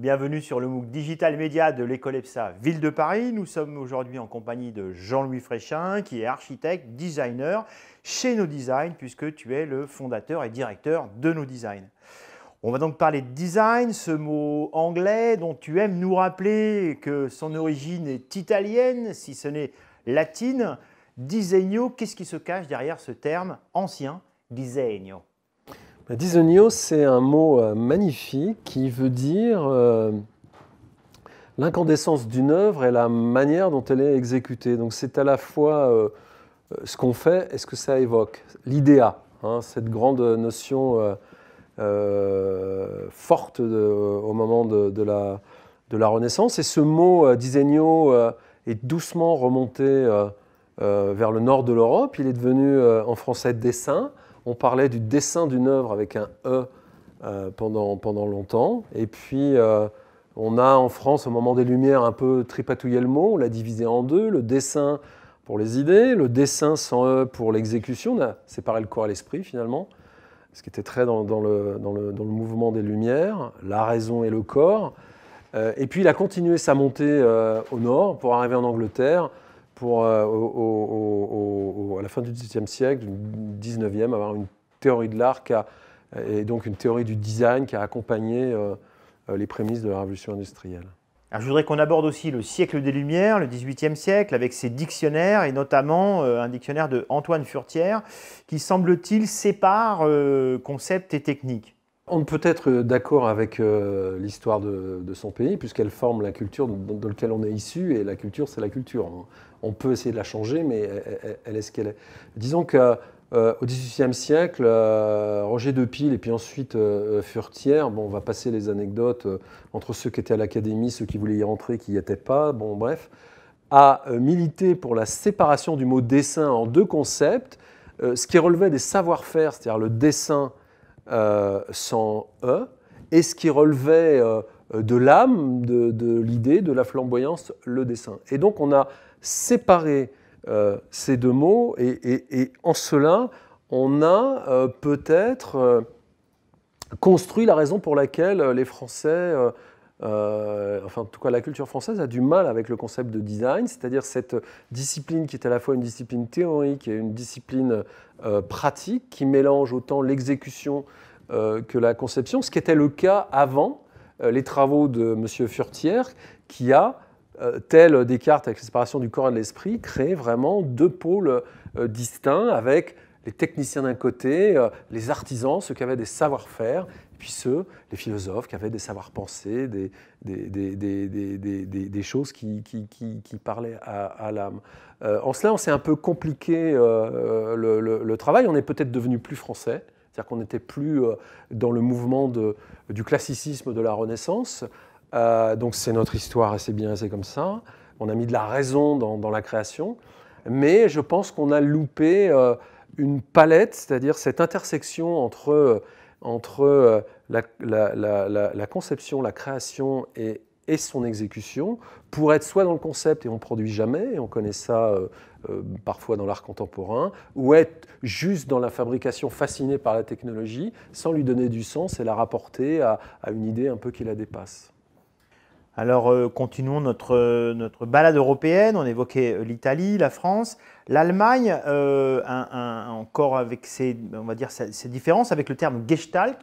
Bienvenue sur le MOOC Digital Média de l'école EPSA Ville de Paris. Nous sommes aujourd'hui en compagnie de Jean-Louis Fréchin, qui est architecte, designer chez No Design, puisque tu es le fondateur et directeur de No Design. On va donc parler de design, ce mot anglais dont tu aimes nous rappeler que son origine est italienne, si ce n'est latine. Disegno, qu'est-ce qui se cache derrière ce terme ancien Disegno. Disegno, c'est un mot euh, magnifique qui veut dire euh, l'incandescence d'une œuvre et la manière dont elle est exécutée. Donc c'est à la fois euh, ce qu'on fait et ce que ça évoque, l'idéa, hein, cette grande notion forte au moment de, la, de, la, Renaissance. Et ce mot disegno est doucement remonté vers le nord de l'Europe. Il est devenu en français dessin. On parlait du dessin d'une œuvre avec un E euh, pendant, pendant longtemps. Et puis, euh, on a en France, au moment des Lumières, un peu tripatouillé le mot. On l'a divisé en deux. Le dessin pour les idées, le dessin sans E pour l'exécution. On a séparé le corps et l'esprit, finalement, ce qui était très dans, le, mouvement des Lumières, la raison et le corps. Euh, et puis, il a continué sa montée au nord pour arriver en Angleterre pour, euh, à la fin du XVIIIe siècle, du XIXe, avoir une théorie de l'art euh, et donc une théorie du design qui a accompagné euh, les prémices de la révolution industrielle. Alors, je voudrais qu'on aborde aussi le siècle des Lumières, le XVIIIe siècle, avec ses dictionnaires, et notamment un dictionnaire de Antoine Furtière, qui semble-t-il sépare concept et technique. On ne peut être d'accord avec l'histoire de, son pays, puisqu'elle forme la culture dans laquelle on est issu, et la culture, c'est la culture. Hein on peut essayer de la changer, mais elle, est ce qu'elle est. Disons qu'au euh, XVIIIe siècle, euh, Roger Roger Piles et puis ensuite euh, Furtière, bon, on va passer les anecdotes entre ceux qui étaient à l'académie, ceux qui voulaient y rentrer, qui n'y étaient pas, bon bref, a milité pour la séparation du mot dessin en deux concepts, ce qui relevait des savoir-faire, c'est-à-dire le dessin sans E, et ce qui relevait de l'âme, de l'idée, de la flamboyance, le dessin. Et donc on a séparer euh, ces deux mots et, en cela, on a euh, peut-être euh, construit la raison pour laquelle les Français, enfin en tout cas la culture française a du mal avec le concept de design, c'est-à-dire cette discipline qui est à la fois une discipline théorique et une discipline pratique qui mélange autant l'exécution que la conception, ce qui était le cas avant les travaux de M. Furtière qui a euh, tel Descartes avec la séparation du corps et de l'esprit, crée vraiment deux pôles euh, distincts avec les techniciens d'un côté, euh, les artisans, ceux qui avaient des savoir-faire, et puis ceux, les philosophes, qui avaient des savoir penser des, choses qui, parlaient à, l'âme. en cela, on s'est un peu compliqué le, travail, on est peut-être devenu plus français, c'est-à-dire qu'on n'était plus dans le mouvement du classicisme de la Renaissance, euh, donc c'est notre histoire et c'est bien, c'est comme ça. On a mis de la raison dans, la création, mais je pense qu'on a loupé euh, une palette, c'est-à-dire cette intersection entre, euh, entre la, conception, la création et, son exécution, pour être soit dans le concept et on ne produit jamais, et on connaît ça parfois dans l'art contemporain, ou être juste dans la fabrication fascinée par la technologie, sans lui donner du sens et la rapporter à une idée un peu qui la dépasse. Alors euh, continuons notre, euh, notre, balade européenne. On évoquait euh, l'Italie, la France, l'Allemagne, encore avec ces on va dire, différences avec le terme Gestalt,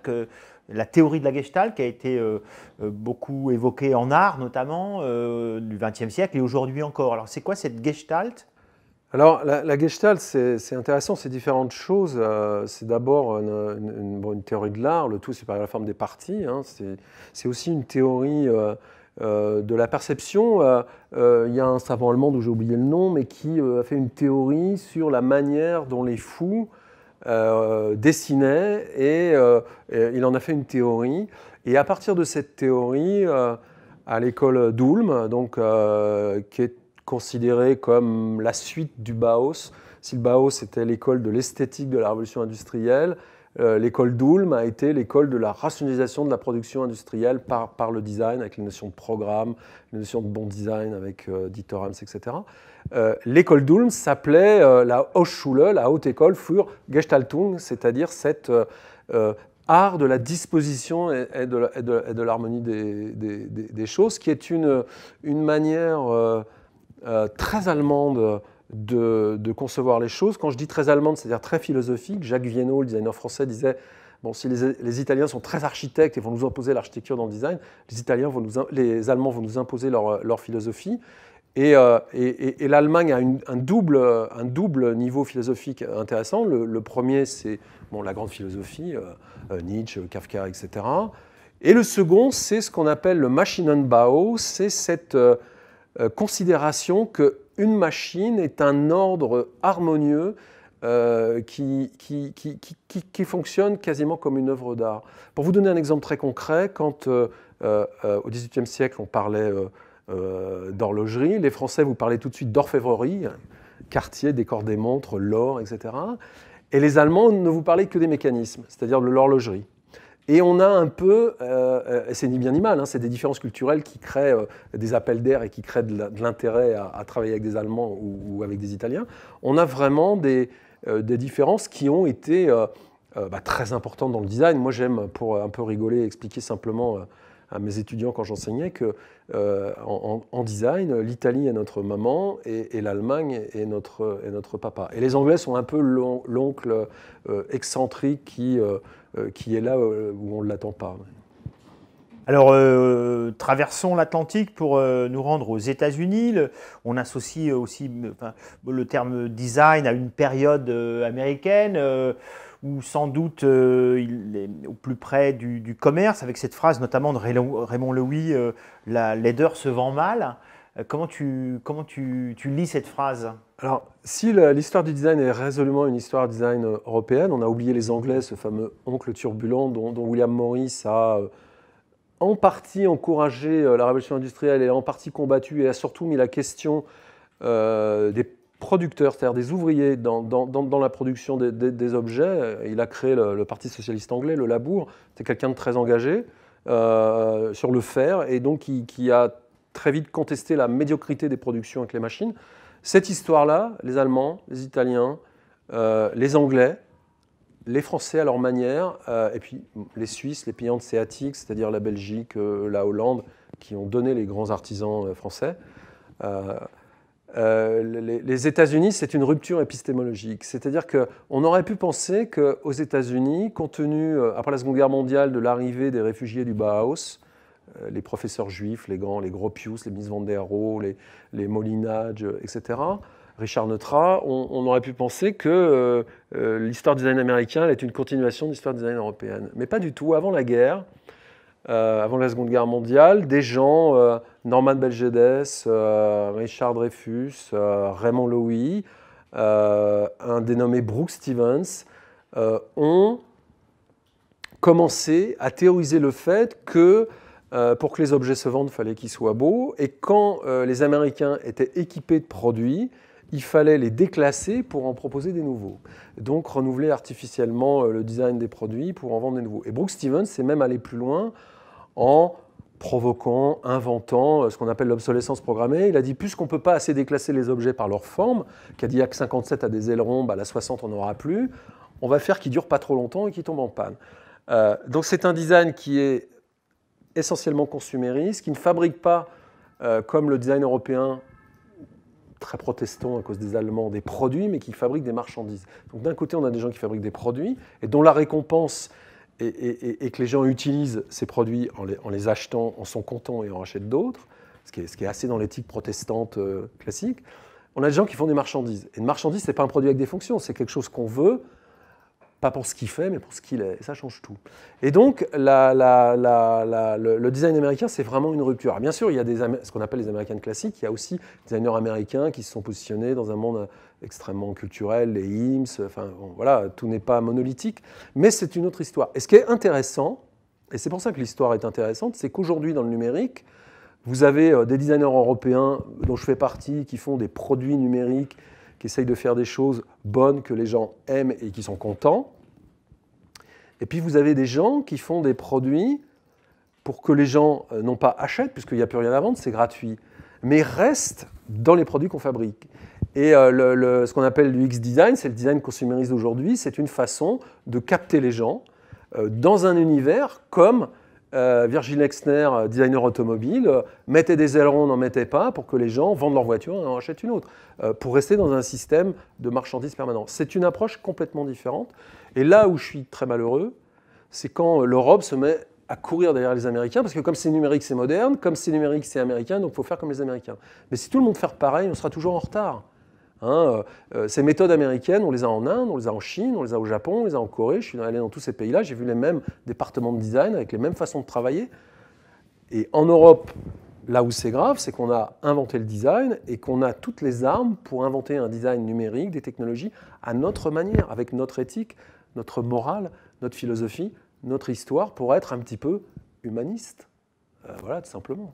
la théorie de la Gestalt qui a été beaucoup évoquée en art notamment du XXe siècle et aujourd'hui encore. Alors c'est quoi cette Gestalt alors, la, Gestalt, c'est intéressant, c'est différentes choses. c'est d'abord une, théorie de l'art, le tout c'est par la forme des parties. Hein. C'est aussi une théorie euh, de la perception. Euh, euh, il y a un savant allemand dont j'ai oublié le nom, mais qui a fait une théorie sur la manière dont les fous dessinaient, et, il en a fait une théorie. Et à partir de cette théorie, à l'école d'Ulm, donc, qui est considérée comme la suite du Bauhaus, si le Bauhaus était l'école de l'esthétique de la révolution industrielle, euh, l'école d'Ulm a été l'école de la rationalisation de la production industrielle par, par le design, avec les notions de programme, les notions de bon design avec euh, Dieter Rams, etc. Euh, l'école d'Ulm s'appelait la Hochschule, la haute école für Gestaltung, c'est-à-dire cet art de la disposition et, de l'harmonie des, choses, qui est une manière très allemande de, concevoir les choses. Quand je dis très allemande, c'est-à-dire très philosophique, Jacques Viennot, le designer français, disait Bon, si les, Italiens sont très architectes et vont nous imposer l'architecture dans le design, les, Italiens vont nous, les Allemands vont nous imposer leur, philosophie. Euh, et, l'Allemagne a un, double, un, double, niveau philosophique intéressant. Le, premier, c'est bon, la grande philosophie, euh, euh, Nietzsche, Kafka, etc. Et le second, c'est ce qu'on appelle le Maschinenbau, c'est cette considération que une machine est un ordre harmonieux euh, qui, qui, fonctionne quasiment comme une œuvre d'art. Pour vous donner un exemple très concret, quand euh, euh, au XVIIIe siècle on parlait d'horlogerie, les Français vous parlaient tout de suite d'orfèvrerie, quartier, décor des montres, l'or, etc. Et les Allemands ne vous parlaient que des mécanismes, c'est-à-dire de l'horlogerie. Et on a un peu, euh, euh c'est ni bien ni mal, hein, c'est des différences culturelles qui créent euh, des appels d'air et qui créent de l'intérêt à, travailler avec des Allemands ou, avec des Italiens. On a vraiment des, euh, des différences qui ont été bah, très importantes dans le design. Moi, j'aime, pour un peu rigoler, expliquer simplement à mes étudiants quand j'enseignais que en, design, l'Italie est notre maman et, l'Allemagne est notre, est notre papa. Et les Anglais sont un peu l'oncle excentrique qui euh, qui est là euh, où on ne l'attend pas. Alors, euh, traversons l'Atlantique pour nous rendre aux États-Unis. On associe aussi le terme design à une période américaine où sans doute il est au plus près du, commerce, avec cette phrase notamment de Raymond Louis, la laideur se vend mal. Euh, comment tu, comment tu, tu lis cette phrase Alors, si l'histoire du design est résolument une histoire design euh, européenne, on a oublié les Anglais, ce fameux oncle turbulent dont, William Morris a euh, en partie encouragé la révolution industrielle et en partie combattu et a surtout mis la question des producteurs, c'est-à-dire des ouvriers dans, dans, dans la production des, objets. Il a créé le, Parti socialiste anglais, le Labour. C'est quelqu'un de très engagé sur le fer et donc qui, qui a très vite contester la médiocrité des productions avec les machines. Cette histoire-là, les Allemands, les Italiens, euh, les Anglais, les Français à leur manière, euh, et puis les Suisses, les pays hanséatiques, c'est-à-dire la Belgique, euh, la Hollande, qui ont donné les grands artisans français. les, les États-Unis, c'est une rupture épistémologique. C'est-à-dire qu'on aurait pu penser qu'aux États-Unis, compte tenu, après la Seconde Guerre mondiale, de l'arrivée des réfugiés du Bauhaus, euh, les professeurs juifs, les grands, les Gropius, les Miss Van der les, les Molinage, euh, etc. Richard Neutra, on, aurait pu penser que euh, l'histoire du design américain est une continuation de l'histoire du design européenne. Mais pas du tout. Avant la guerre, avant la Seconde Guerre mondiale, des gens, Norman Belgedes, Richard Dreyfus, Raymond Lowy, un dénommé Brooke Stevens, ont commencé à théoriser le fait que euh, pour que les objets se vendent, il fallait qu'ils soient beaux. Et quand euh, les Américains étaient équipés de produits, il fallait les déclasser pour en proposer des nouveaux. Donc renouveler artificiellement euh, le design des produits pour en vendre des nouveaux. Et brooks Stevens s'est même allé plus loin en provoquant, inventant ce qu'on appelle l'obsolescence programmée. Il a dit, puisqu'on ne peut pas assez déclasser les objets par leur forme, à 57 à des ailerons, bah, la 60 on n'en aura plus, on va faire qu'ils durent pas trop longtemps et qu'ils tombent en panne. donc c'est un design qui est essentiellement consumériste, qui ne fabrique pas, euh, comme le design européen, très protestant à cause des Allemands, des produits, mais qui fabrique des marchandises. Donc d'un côté, on a des gens qui fabriquent des produits, et dont la récompense est, que les gens utilisent ces produits en les, achetant, en sont contents et en achètent d'autres, ce qui est, assez dans l'éthique protestante euh, classique. On a des gens qui font des marchandises. Et une marchandise, ce n'est pas un produit avec des fonctions, c'est quelque chose qu'on veut, pas pour ce qu'il fait, mais pour ce qu'il est. Et ça change tout. Et donc, le, design américain, c'est vraiment une rupture. bien sûr, il y a des, ce qu'on appelle les Américains classiques. Il y a aussi des designers américains qui se sont positionnés dans un monde extrêmement culturel, les IMSS. Enfin, voilà, tout n'est pas monolithique. Mais c'est une autre histoire. Et ce qui est intéressant, et c'est pour ça que l'histoire est intéressante, c'est qu'aujourd'hui, dans le numérique, vous avez euh, des designers européens dont je fais partie qui font des produits numériques qui essayent de faire des choses bonnes que les gens aiment et qui sont contents. Et puis vous avez des gens qui font des produits pour que les gens euh, n'ont pas achètent, puisqu'il n'y a plus rien à vendre, c'est gratuit, mais restent dans les produits qu'on fabrique. Et euh, ce qu'on appelle du X-Design, c'est le design consumériste d'aujourd'hui, c'est une façon de capter les gens euh, dans un univers comme Virgile euh, Virgil Exner, euh, designer automobile, euh, mettait des ailerons, n'en mettait pas pour que les gens vendent leur voiture et en achètent une autre, pour rester dans un système de marchandises permanent. C'est une approche complètement différente. Et là où je suis très malheureux, c'est quand l'Europe se met à courir derrière les Américains, parce que comme c'est numérique, c'est moderne, comme c'est numérique, c'est américain, donc il faut faire comme les Américains. Mais si tout le monde fait pareil, on sera toujours en retard. Hein, euh, euh, ces méthodes américaines, on les a en Inde, on les a en Chine, on les a au Japon, on les a en Corée. Je suis allé dans tous ces pays-là, j'ai vu les mêmes départements de design avec les mêmes façons de travailler. Et en Europe, là où c'est grave, c'est qu'on a inventé le design et qu'on a toutes les armes pour inventer un design numérique, des technologies à notre manière, avec notre éthique, notre morale, notre philosophie, notre histoire, pour être un petit peu humaniste. Euh, voilà, tout simplement.